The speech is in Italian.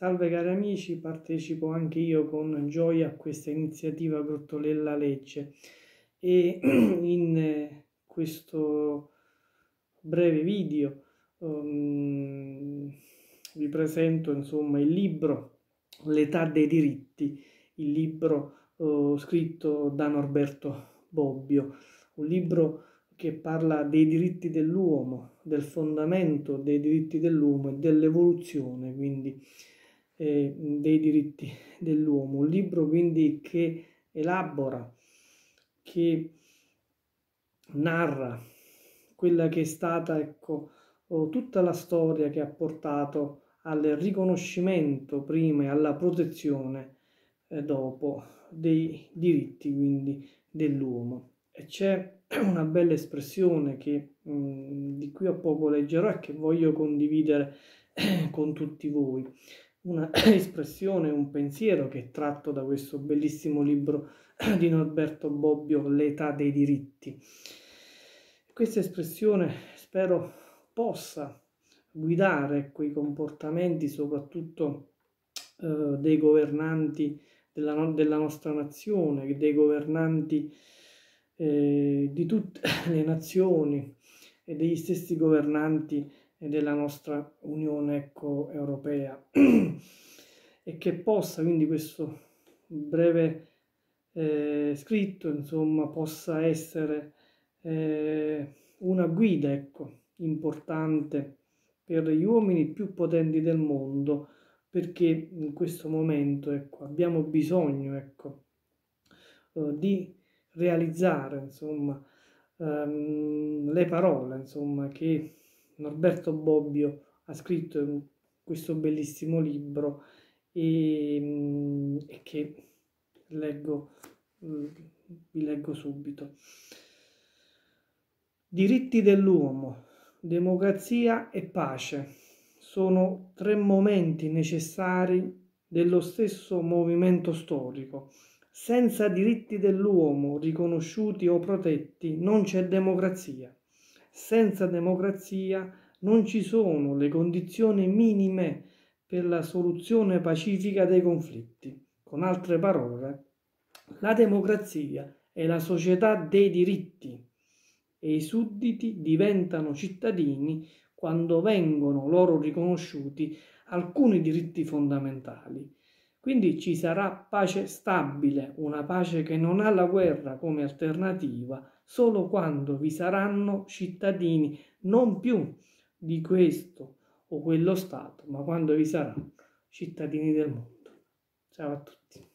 Salve cari amici, partecipo anche io con gioia a questa iniziativa Grottolella Lecce e in eh, questo breve video um, vi presento insomma il libro L'età dei diritti, il libro uh, scritto da Norberto Bobbio, un libro che parla dei diritti dell'uomo, del fondamento dei diritti dell'uomo e dell'evoluzione, quindi eh, dei diritti dell'uomo, un libro quindi che elabora, che narra quella che è stata ecco, tutta la storia che ha portato al riconoscimento prima e alla protezione eh, dopo dei diritti quindi dell'uomo. E c'è una bella espressione che mh, di qui a poco leggerò e che voglio condividere con tutti voi una espressione, un pensiero che è tratto da questo bellissimo libro di Norberto Bobbio, L'età dei diritti. Questa espressione spero possa guidare quei comportamenti, soprattutto eh, dei governanti della, no- della, nostra nazione, dei governanti eh, di tutte le nazioni e degli stessi governanti e della nostra Unione ecco, Europea e che possa quindi questo breve eh, scritto insomma possa essere eh, una guida ecco, importante per gli uomini più potenti del mondo perché in questo momento ecco, abbiamo bisogno ecco, eh, di realizzare insomma, ehm, le parole insomma, che Norberto Bobbio ha scritto questo bellissimo libro e, mm, e che leggo, mm, vi leggo subito. Diritti dell'uomo, democrazia e pace sono tre momenti necessari dello stesso movimento storico. Senza diritti dell'uomo riconosciuti o protetti non c'è democrazia. Senza democrazia non ci sono le condizioni minime per la soluzione pacifica dei conflitti. Con altre parole, la democrazia è la società dei diritti e i sudditi diventano cittadini quando vengono loro riconosciuti alcuni diritti fondamentali. Quindi ci sarà pace stabile, una pace che non ha la guerra come alternativa solo quando vi saranno cittadini non più di questo o quello Stato, ma quando vi saranno cittadini del mondo. Ciao a tutti.